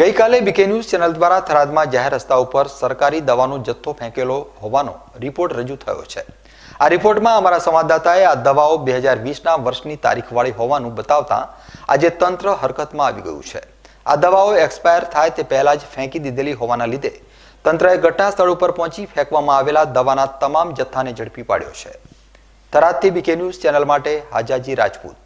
ગઈકાલે બીકે news channel દ્વારા થરાદમાં જાહેર રસ્તા ઉપર સરકારી દવાનો જથ્થો ફેંકેલો હોવાનો રિપોર્ટ રજૂ થયો છે આ રિપોર્ટમાં અમારા સંવાદદાતાએ આ દવાઓ બે હજાર વીસના વર્ષની તારીખવાળી હોવાનું બતાવતા આજે તંત્ર હરકતમાં આવી ગયું છે આ દવાઓ એક્સપાયર થાય તે પહેલાં જ ફેંકી દીધેલી હોવાના લીધે તંત્રએ ઘટના સ્થળ ઉપર પહોંચી ફેંકવામાં આવેલા દવાના તમામ જથ્થાને ઝડપી પાડ્યો છે થરાદથી બીકે ન્યૂઝ ચેનલ માટે હાજાજી રાજપૂત